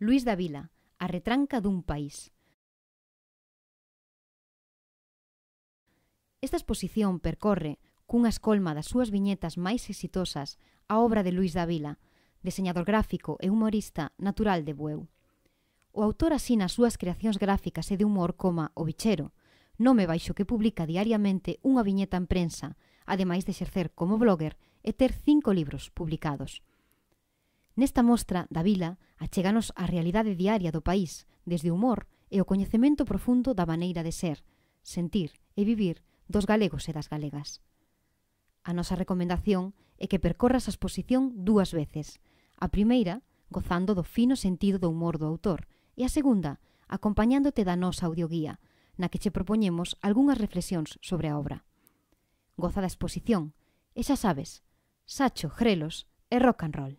Luis da Vila, a retranca dun país. Esta exposición percorre, cunha escolma das súas viñetas máis exitosas, a obra de Luis da Vila, deseñador gráfico e humorista natural de Bueu. O autor asina as súas creacións gráficas e de humor coma O Bichero, nome baixo que publica diariamente unha viñeta en prensa, ademais de exercer como blogger e ter cinco libros publicados. Nesta mostra da vila acheganos a realidade diaria do país, desde o humor e o coñecemento profundo da maneira de ser, sentir e vivir dos galegos e das galegas. A nosa recomendación é que percorras a exposición dúas veces. A primeira, gozando do fino sentido do humor do autor, e a segunda, acompañándote da nosa audioguía, na que che propoñemos algunhas reflexións sobre a obra. Goza da exposición, e xa sabes, Sacho, Grelos e rock and roll.